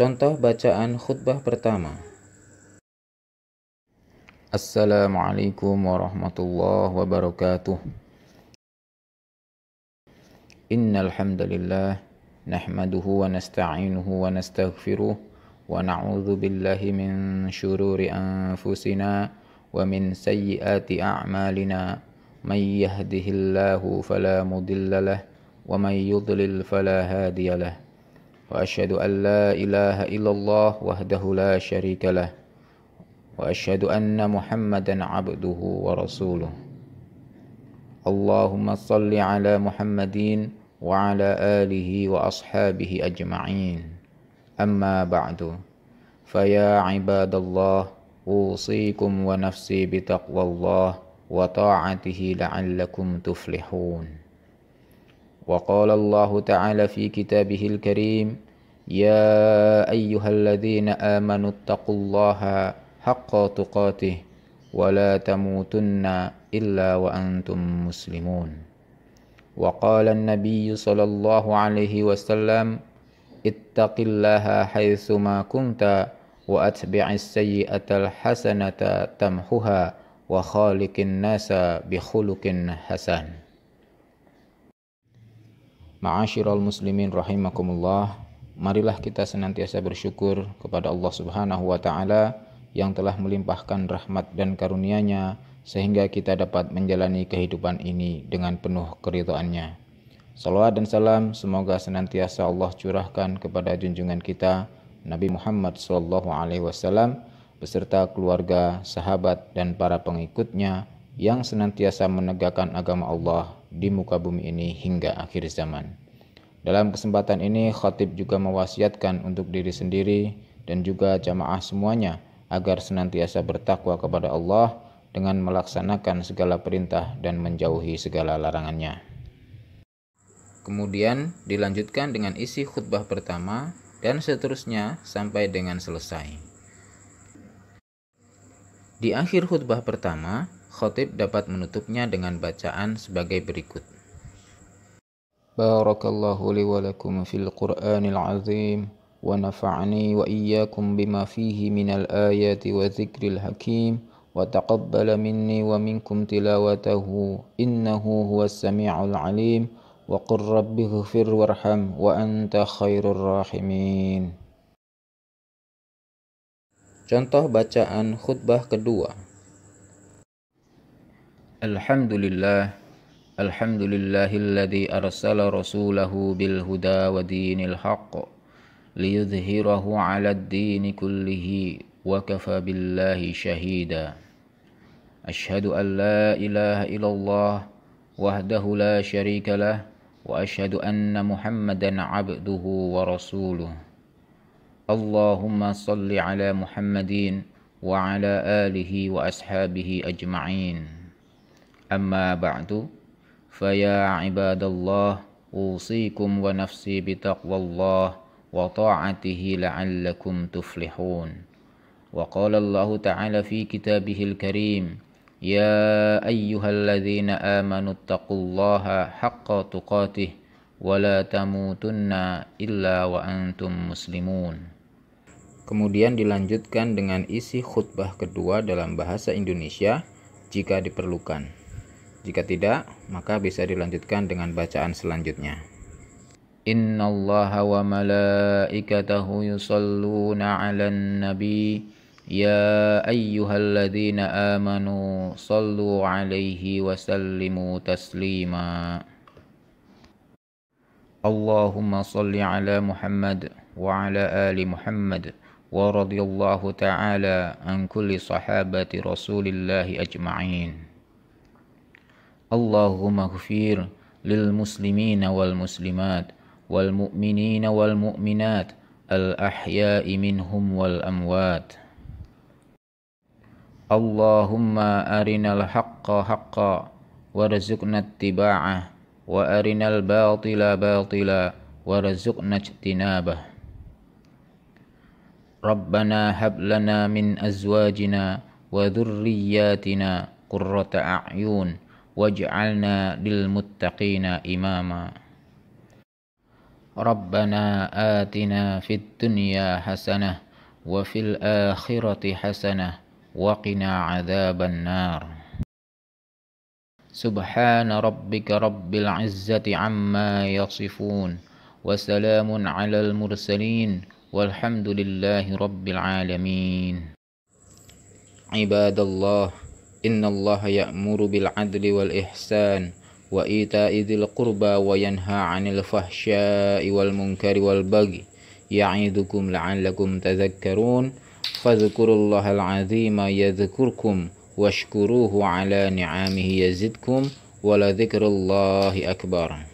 Contoh bacaan khutbah pertama. Assalamualaikum warahmatullahi wabarakatuh. Innal hamdalillah nahmaduhu wa nasta'inuhu wa nastaghfiruh wa na'udzu billahi min syururi anfusina wa min sayyiati a'malina may yahdihillahu fala mudilla lahu wa may yudlil fala hadiya lahu وأشهد أن لا إله إلا الله وحده لا شريك له وأشهد أن محمدا عبده ورسوله اللهم صل على محمد وعلى آله وأصحابه أجمعين أما بعد فيا عباد الله أوصيكم ونفسي بتقوى الله وطاعته لعلكم تفلحون وقال الله تعالى في كتابه الكريم يا أيها الذين آمنوا اتقوا الله حق تقاته ولا تموتن إلا وأنتم مسلمون وقال النبي صلى الله عليه وسلم اتق الله حيثما كنت وأتبع السيئة الحسنة تمحها وخالق الناس بخلق حسن Ma'asyiral muslimin rahimakumullah. Marilah kita senantiasa bersyukur kepada Allah Subhanahu wa taala yang telah melimpahkan rahmat dan karunia-Nya sehingga kita dapat menjalani kehidupan ini dengan penuh keridoannya. Salawat dan salam semoga senantiasa Allah curahkan kepada junjungan kita Nabi Muhammad SAW beserta keluarga, sahabat dan para pengikutnya yang senantiasa menegakkan agama Allah di muka bumi ini hingga akhir zaman. Dalam kesempatan ini, khatib juga mewasiatkan untuk diri sendiri dan juga jamaah semuanya agar senantiasa bertakwa kepada Allah dengan melaksanakan segala perintah dan menjauhi segala larangannya. Kemudian dilanjutkan dengan isi khutbah pertama dan seterusnya sampai dengan selesai. Di akhir khutbah pertama, khotib dapat menutupnya dengan bacaan sebagai berikut. Barakallahu li wa lakum fil Qur'anil azim wa nafa'ani wa iyyakum bima fihi minal ayati wa dzikril hakim wa taqabbala minni wa minkum tilawatahu innahu huwas sami'ul alim wa qur rabbi ighfir warham wa anta khairur rahimin Contoh bacaan khutbah kedua الحمد لله الحمد لله الذي أرسل رسوله بالهدى ودين الحق ليظهره على الدين كله وكفى بالله شهيدا أشهد أن لا إله إلا الله وحده لا شريك له وأشهد أن محمدا عبده ورسوله اللهم صل على محمد وعلى آله وأصحابه أجمعين أما بعد فيا عباد الله أوصيكم ونفسي بتقوى الله وطاعته لعلكم تفلحون وقال الله تعالى في كتابه الكريم يا أيها amanu آمنوا haqqa tuqatih wa la tamutunna illa wa antum muslimun Kemudian dilanjutkan dengan isi khutbah kedua dalam bahasa Indonesia jika diperlukan. Jika tidak, maka bisa dilanjutkan dengan bacaan selanjutnya. Inna Allah wa malaikatahu yusalluna ala nabi Ya ayyuhalladzina amanu sallu alaihi wa sallimu taslima Allahumma salli ala Muhammad wa ala ali Muhammad wa radiyallahu ta'ala an kulli sahabati rasulillahi ajma'in اللهم اغفر للمسلمين والمسلمات والمؤمنين والمؤمنات الأحياء منهم والأموات اللهم أرنا الحق حقا وارزقنا اتباعه وأرنا الباطل باطلا وارزقنا اجتنابه ربنا هب لنا من أزواجنا وذرياتنا قرة أعين واجعلنا للمتقين إماما ربنا آتنا في الدنيا حسنة وفي الآخرة حسنة وقنا عذاب النار سبحان ربك رب العزة عما يصفون وسلام على المرسلين والحمد لله رب العالمين عباد الله إن الله يأمر بالعدل والإحسان وإيتاء ذي القربى وينهى عن الفحشاء والمنكر والبغي يعيدكم لعلكم تذكرون فاذكروا الله العظيم يذكركم واشكروه على نعمه يزدكم ولذكر الله أكبر